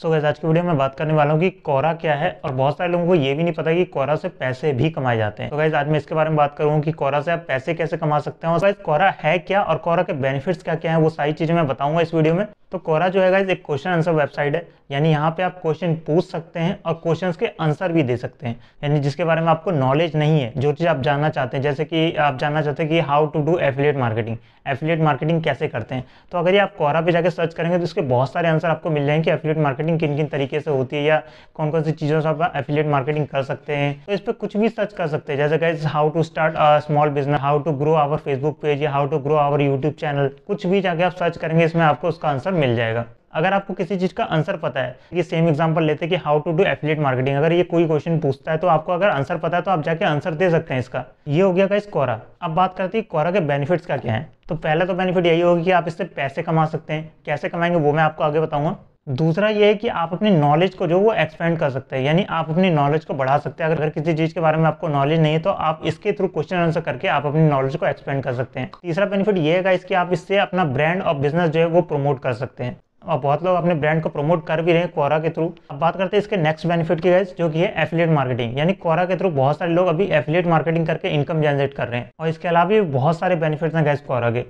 सो so gas आज की video में बात करने वाला हूँ कि कोरा क्या है और बहुत सारे लोगों को ये भी नहीं पता कि कोरा से पैसे भी कमाए जाते हैं तो so गैस आज मैं इसके बारे में बात करूँ कि कोरा से आप पैसे कैसे कमा सकते हैं और कोरा है क्या और कोरा के बेनिफिट्स क्या क्या है वो सारी चीज़ें मैं बताऊंगा इस वीडियो में तो कोरा जो है एक क्वेश्चन आंसर वेबसाइट है यानी यहाँ पे आप क्वेश्चन पूछ सकते हैं और क्वेश्चंस के आंसर भी दे सकते हैं यानी जिसके बारे में आपको नॉलेज नहीं है जो चीज़ आप जानना चाहते हैं जैसे कि आप जानना चाहते हैं कि how to do affiliate marketing affiliate marketing कैसे करते हैं तो अगर ये आप कोरा पे जाकर सर्च करेंगे तो इसके बहुत सारे आंसर आपको मिल जाएंगे कि एफिलेट मार्केटिंग किन किन तरीके से होती है या कौन कौन सी चीज़ों से आप एफिलेट मार्केटिंग कर सकते हैं तो इस पर कुछ भी सर्च कर सकते हैं जैसे guys how to start a small business how to grow our Facebook page या how to grow our YouTube channel कुछ भी जाके आप सर्च करेंगे इसमें आपको उसका आंसर मिल जाएगा अगर आपको किसी चीज़ का आंसर पता है ये सेम एग्जांपल लेते हैं कि how to do affiliate marketing अगर ये कोई क्वेश्चन पूछता है तो आपको अगर आंसर पता है तो आप जाके आंसर दे सकते हैं इसका ये हो गया का इस कोरा अब बात करते हैं कोरा के बेनिफिट्स का क्या है तो पहला तो बेनिफिट यही होगी कि आप इससे पैसे कमा सकते हैं कैसे कमाएंगे वो मैं आपको आगे बताऊंगा दूसरा ये है कि आप अपनी नॉलेज को जो वो एक्सपेंड कर सकते हैं यानी आप अपनी नॉलेज को बढ़ा सकते हैं अगर किसी चीज़ के बारे में आपको नॉलेज नहीं है तो आप इसके थ्रू क्वेश्चन आंसर करके आप अपनी नॉलेज को एक्सपेंड कर सकते हैं तीसरा बेनिफिट ये है इसकी आप इससे अपना ब्रांड और बिजनेस जो है वो प्रमोट कर सकते हैं और बहुत लोग अपने ब्रांड को प्रमोट कर भी रहे हैं कोरा के थ्रू अब बात करते हैं इसके नेक्स्ट बेनिफिट की गाइस जो कि है एफिलेट मार्केटिंग यानी कोरा के थ्रू बहुत सारे लोग अभी एफिलेट मार्केटिंग करके इनकम जनरेट कर रहे हैं और इसके अलावा भी बहुत सारे बेनिफिट्स हैं गैस कोरा के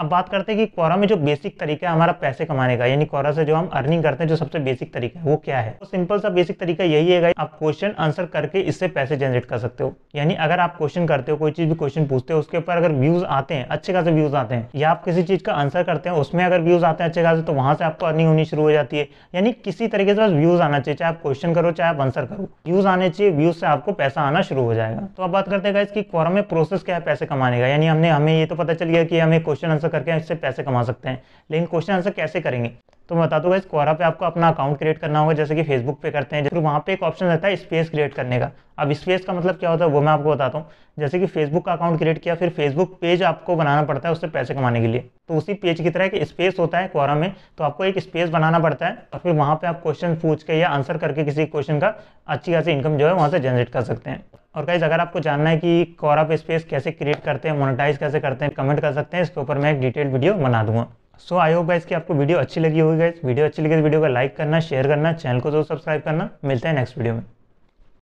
अब बात करते हैं कि कोरा में जो बेसिक तरीका है हमारा पैसे कमाने का यानी कोरा से जो हम अर्निंग करते हैं जो सबसे बेसिक तरीका है वो क्या है तो सिंपल सा बेसिक तरीका यही है आप क्वेश्चन आंसर करके इससे पैसे जनरेट कर सकते हो यानी अगर आप क्वेश्चन करते हो कोई चीज भी क्वेश्चन पूछते हो उसके ऊपर अगर व्यूज आते हैं अच्छे खासे व्यूज आते हैं या आप किसी चीज का आंसर करते हैं उसमें अगर व्यूज आते हैं अच्छे खासे तो वहां से आपको अर्निंग होनी शुरू हो जाती है यानी किसी तरीके से बस व्यूज आना चाहिए चाहे आप क्वेश्चन करो चाहे आप आंसर करो व्यूज आने चाहिए व्यूज से आपको पैसा आना शुरू हो जाएगा तो अब बात करते हैं इसकी कोरा में प्रोसेस क्या है पैसे कमाने का यानी हमने हमें ये तो पता चल गया कि हमें क्वेश्चन आंसर ट्रांसफर करके इससे पैसे कमा सकते हैं लेकिन क्वेश्चन आंसर कैसे करेंगे तो मैं बता दूंगा इस क्वारा पे आपको अपना अकाउंट क्रिएट करना होगा जैसे कि फेसबुक पे करते हैं फिर वहाँ पे एक ऑप्शन रहता है स्पेस क्रिएट करने का अब स्पेस का मतलब क्या होता है वो मैं आपको बताता हूँ जैसे कि फेसबुक का अकाउंट क्रिएट किया फिर फेसबुक पेज आपको बनाना पड़ता है उससे पैसे कमाने के लिए तो उसी पेज की तरह एक स्पेस होता है क्वारा में तो आपको एक स्पेस बनाना पड़ता है और फिर वहाँ पर आप क्वेश्चन पूछ के या आंसर करके किसी क्वेश्चन का अच्छी खासी इनकम जो है वहाँ से जनरेट कर सकते हैं और गाइज अगर आपको जानना है कि कॉरअप स्पेस कैसे क्रिएट करते हैं मोनेटाइज कैसे करते हैं कमेंट कर सकते हैं इसके ऊपर मैं एक डिटेल वीडियो बना दूंगा सो आई होप गाइज कि आपको वीडियो अच्छी लगी होगी गाइज वीडियो अच्छी लगी तो वीडियो को लाइक करना शेयर करना चैनल को जरूर तो सब्सक्राइब करना मिलते हैं नेक्स्ट वीडियो में